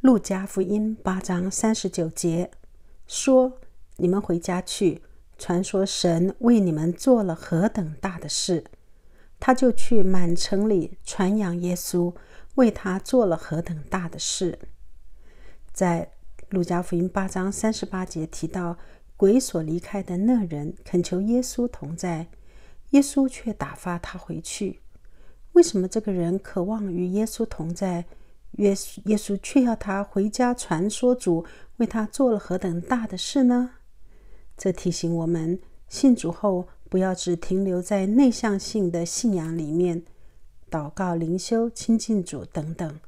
路加福音八章三十九节说：“你们回家去，传说神为你们做了何等大的事。”他就去满城里传扬耶稣为他做了何等大的事。在路加福音八章三十八节提到，鬼所离开的那人恳求耶稣同在，耶稣却打发他回去。为什么这个人渴望与耶稣同在？稣耶稣却要他回家传说主为他做了何等大的事呢？这提醒我们，信主后不要只停留在内向性的信仰里面，祷告、灵修、亲近主等等。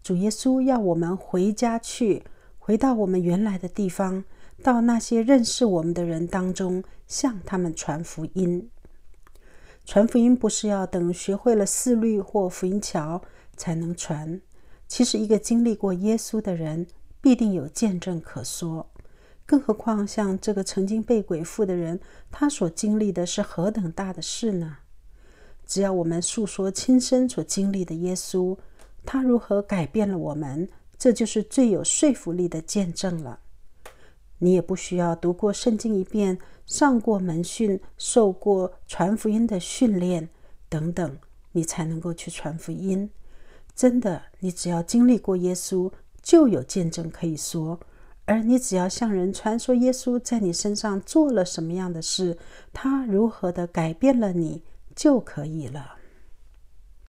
主耶稣要我们回家去，回到我们原来的地方，到那些认识我们的人当中，向他们传福音。传福音不是要等学会了四律或福音桥才能传。其实，一个经历过耶稣的人必定有见证可说，更何况像这个曾经被鬼附的人，他所经历的是何等大的事呢？只要我们诉说亲身所经历的耶稣，他如何改变了我们，这就是最有说服力的见证了。你也不需要读过圣经一遍，上过门训，受过传福音的训练等等，你才能够去传福音。真的，你只要经历过耶稣，就有见证可以说；而你只要向人传说耶稣在你身上做了什么样的事，他如何的改变了你就可以了。